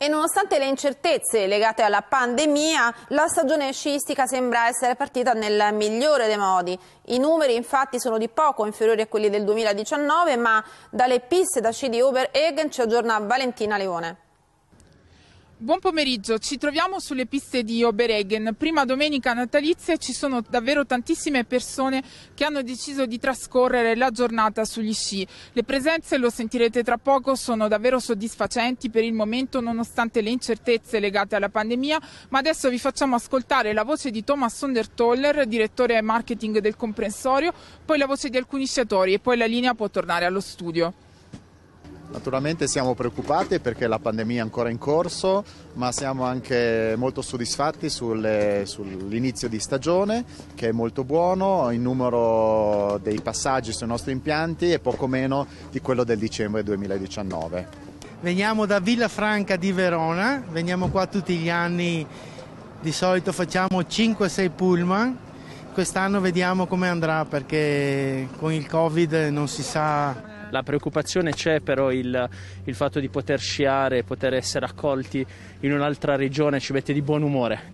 E nonostante le incertezze legate alla pandemia, la stagione sciistica sembra essere partita nel migliore dei modi. I numeri infatti sono di poco inferiori a quelli del 2019, ma dalle piste da sci di Ober-Egen ci aggiorna Valentina Leone. Buon pomeriggio, ci troviamo sulle piste di Obereghen. Prima domenica natalizia ci sono davvero tantissime persone che hanno deciso di trascorrere la giornata sugli sci. Le presenze, lo sentirete tra poco, sono davvero soddisfacenti per il momento nonostante le incertezze legate alla pandemia, ma adesso vi facciamo ascoltare la voce di Thomas Sondertoller, direttore marketing del comprensorio, poi la voce di alcuni sciatori e poi la linea può tornare allo studio. Naturalmente siamo preoccupati perché la pandemia è ancora in corso, ma siamo anche molto soddisfatti sul, sull'inizio di stagione che è molto buono, il numero dei passaggi sui nostri impianti è poco meno di quello del dicembre 2019. Veniamo da Villa Franca di Verona, veniamo qua tutti gli anni, di solito facciamo 5-6 pullman, quest'anno vediamo come andrà perché con il Covid non si sa la preoccupazione c'è però il, il fatto di poter sciare, poter essere accolti in un'altra regione ci mette di buon umore.